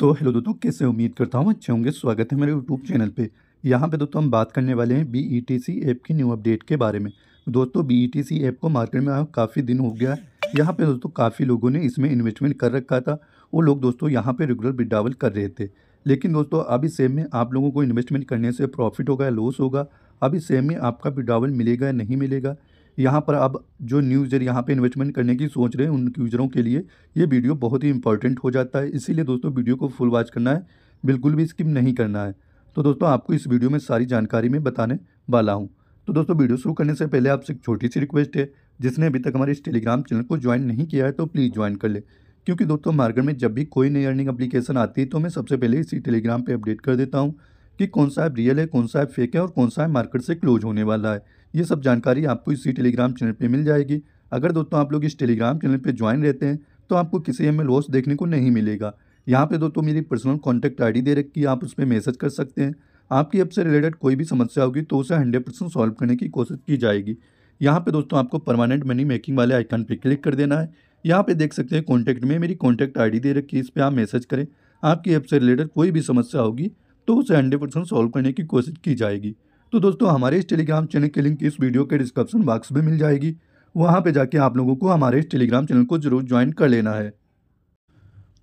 तो हेलो दोस्तों कैसे उम्मीद करता हूँ अच्छे होंगे स्वागत है मेरे यूट्यूब चैनल पे यहाँ पे दोस्तों हम बात करने वाले हैं B E T C app की न्यू अपडेट के बारे में दोस्तों B E T C app को मार्केट में आया काफ़ी दिन हो गया है यहाँ पे दोस्तों काफ़ी लोगों ने इसमें इन्वेस्टमेंट कर रखा था वो लोग दोस्तों यहाँ पर रेगुलर विड्रावल कर रहे थे लेकिन दोस्तों अब इस में आप लोगों को इन्वेस्टमेंट करने से प्रॉफिट होगा या लॉस होगा अब इस में आपका विड्रावल मिलेगा या नहीं मिलेगा यहाँ पर अब जो न्यूजर यहाँ पे इन्वेस्टमेंट करने की सोच रहे हैं उन यूज़रों के लिए ये वीडियो बहुत ही इंपॉर्टेंट हो जाता है इसीलिए दोस्तों वीडियो को फुल वॉच करना है बिल्कुल भी स्किप नहीं करना है तो दोस्तों आपको इस वीडियो में सारी जानकारी मैं बताने वाला हूँ तो दोस्तों वीडियो शुरू करने से पहले आपसे एक छोटी सी रिक्वेस्ट है जिसने अभी तक हमारे इस टेलीग्राम चैनल को ज्वाइन नहीं किया है तो प्लीज़ ज्वाइन कर ले क्योंकि दोस्तों मार्केट में जब भी कोई नई अर्निंग अप्लीकेशन आती है तो मैं सबसे पहले इसी टेलीग्राम पर अपडेट कर देता हूँ कि कौन सा ऐप रियल है कौन सा ऐप फेक है और कौन सा ऐप मार्केट से क्लोज होने वाला है ये सब जानकारी आपको इसी टेलीग्राम चैनल पर मिल जाएगी अगर दोस्तों आप लोग इस टेलीग्राम चैनल पर ज्वाइन रहते हैं तो आपको किसी एम एल देखने को नहीं मिलेगा यहाँ पे दोस्तों मेरी पर्सनल कॉन्टैक्ट आईडी दे रखी है आप उस पर मैसेज कर सकते हैं आपकी अब से रिलेटेड कोई भी समस्या होगी तो उसे हंड्रेड परसेंट सॉल्व करने की कोशिश की जाएगी यहाँ पे दोस्तों आपको परमानेंट मनी मेकिंग वाले आइकन पे क्लिक कर देना है यहाँ पे देख सकते हैं कॉन्टैक्ट में मेरी कॉन्टैक्ट आई दे रखी है इस पर आप मैसेज करें आपकी ऐप से रिलेटेड कोई भी समस्या होगी तो उसे हंड्रेड परसेंट सॉल्व करने की कोशिश की जाएगी तो दोस्तों हमारे इस टेलीग्राम चैनल की लिंक इस वीडियो के डिस्क्रिप्शन बॉक्स में मिल जाएगी वहाँ पे जाके आप लोगों को हमारे इस टेलीग्राम चैनल को जरूर ज्वाइन कर लेना है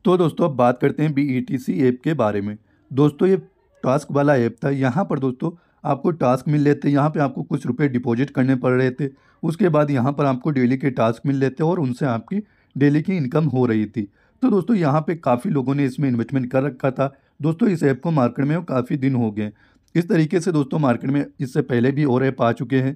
तो दोस्तों अब बात करते हैं B E T C app के बारे में दोस्तों ये टास्क वाला ऐप था यहाँ पर दोस्तों आपको टास्क मिल लेते यहाँ पर आपको कुछ रुपये डिपॉजिट करने पड़ रहे थे उसके बाद यहाँ पर आपको डेली के टास्क मिल लेते और उनसे आपकी डेली की इनकम हो रही थी तो दोस्तों यहाँ पे काफ़ी लोगों ने इसमें इन्वेस्टमेंट कर रखा था दोस्तों इस ऐप को मार्केट में काफ़ी दिन हो गए इस तरीके से दोस्तों मार्केट में इससे पहले भी और ऐप आ चुके हैं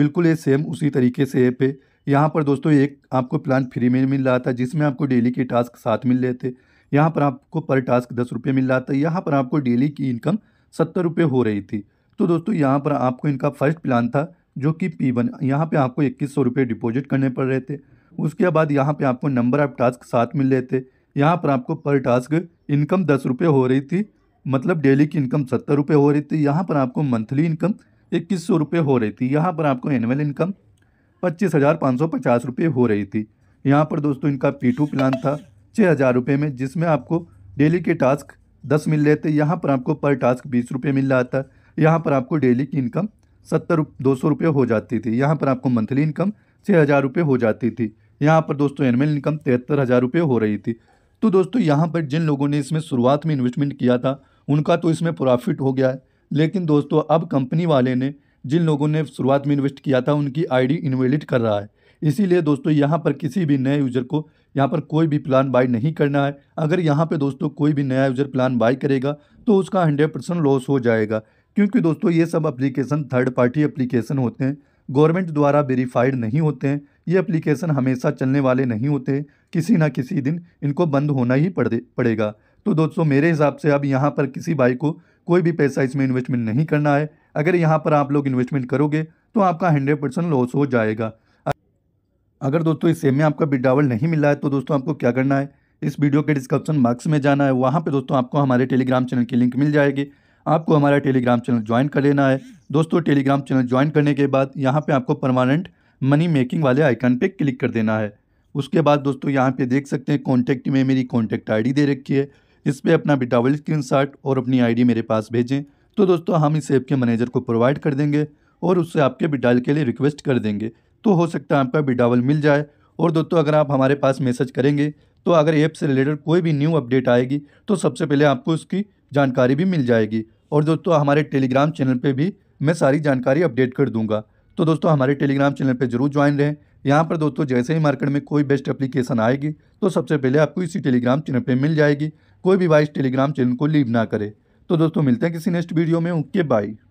बिल्कुल ये सेम उसी तरीके से ऐप है यहाँ पर दोस्तों एक आपको प्लान फ्री में मिल रहा था जिसमें आपको डेली के टास्क साथ मिल रहे थे यहाँ पर आपको पर टास्क दस रुपये मिल रहा था यहाँ पर आपको डेली की इनकम सत्तर रुपये हो रही थी तो दोस्तों यहाँ पर आपको इनका फर्स्ट प्लान था जो कि पी वन यहाँ पर आपको इक्कीस सौ रुपये डिपॉजिट करने पड़ रहे थे उसके बाद यहाँ पर आपको नंबर ऑफ टास्क साथ मिल रहे थे यहाँ पर आपको पर टास्क इनकम दस रुपये हो रही थी मतलब डेली की इनकम सत्तर रुपये हो रही थी यहाँ पर आपको मंथली इनकम इक्कीस सौ रुपये हो रही थी यहाँ पर आपको एनुअल इनकम पच्चीस हज़ार पाँच सौ पचास रुपये हो रही थी यहाँ पर दोस्तों इनका पी टू प्लान था छः हज़ार रुपये में जिसमें आपको डेली के टास्क दस मिल रहे थे यहाँ पर आपको पर टास्क बीस रुपये मिल रहा था यहाँ पर आपको डेली की इनकम सत्तर दो सौ रुपये हो जाती थी यहाँ पर आपको मंथली इनकम छः हज़ार रुपये हो जाती थी यहाँ पर दोस्तों एनुअल इनकम तिहत्तर हज़ार रुपये हो रही थी तो दोस्तों यहाँ पर जिन लोगों ने इसमें शुरुआत में इन्वेस्टमेंट किया था उनका तो इसमें प्रॉफिट हो गया है लेकिन दोस्तों अब कंपनी वाले ने जिन लोगों ने शुरुआत में इन्वेस्ट किया था उनकी आईडी इनवेलिड कर रहा है इसीलिए दोस्तों यहाँ पर किसी भी नए यूज़र को यहाँ पर कोई भी प्लान बाई नहीं करना है अगर यहाँ पर दोस्तों कोई भी नया यूज़र प्लान बाई करेगा तो उसका हंड्रेड परसेंट लॉस हो जाएगा क्योंकि दोस्तों ये सब अप्लीकेशन थर्ड पार्टी अप्लीकेशन होते हैं गवर्नमेंट द्वारा वेरीफाइड नहीं होते हैं ये एप्लीकेशन हमेशा चलने वाले नहीं होते किसी ना किसी दिन इनको बंद होना ही पड़े पड़ेगा तो दोस्तों मेरे हिसाब से अब यहाँ पर किसी भाई को कोई भी पैसा इसमें इन्वेस्टमेंट नहीं करना है अगर यहाँ पर आप लोग इन्वेस्टमेंट करोगे तो आपका हंड्रेड परसेंट लॉस हो जाएगा अगर दोस्तों इस सेम में आपका विड्रावल नहीं मिला है तो दोस्तों आपको क्या करना है इस वीडियो के डिस्क्रिप्शन बॉक्स में जाना है वहाँ पे दोस्तों आपको हमारे टेलीग्राम चैनल की लिंक मिल जाएगी आपको हमारा टेलीग्राम चैनल ज्वाइन कर लेना है दोस्तों टेलीग्राम चैनल ज्वाइन करने के बाद यहाँ पे आपको परमानेंट मनी मेकिंग वाले आइकन पे क्लिक कर देना है उसके बाद दोस्तों यहाँ पे देख सकते हैं कॉन्टैक्ट में मेरी कॉन्टैक्ट आईडी दे रखी है इस पर अपना बिटावल शॉट और अपनी आईडी मेरे पास भेजें तो दोस्तों हम इस ऐप के मैनेजर को प्रोवाइड कर देंगे और उससे आपके बिडाल के लिए रिक्वेस्ट कर देंगे तो हो सकता है आपका बिडावल मिल जाए और दोस्तों अगर आप हमारे पास मैसेज करेंगे तो अगर ऐप से रिलेटेड कोई भी न्यू अपडेट आएगी तो सबसे पहले आपको उसकी जानकारी भी मिल जाएगी और दोस्तों हमारे टेलीग्राम चैनल पर भी मैं सारी जानकारी अपडेट कर दूंगा तो दोस्तों हमारे टेलीग्राम चैनल पर जरूर ज्वाइन रहें यहाँ पर दोस्तों जैसे ही मार्केट में कोई बेस्ट एप्लीकेशन आएगी तो सबसे पहले आपको इसी टेलीग्राम चैनल पर मिल जाएगी कोई भी वाइस टेलीग्राम चैनल को लीव ना करे तो दोस्तों मिलते हैं किसी नेक्स्ट वीडियो में ओके बाई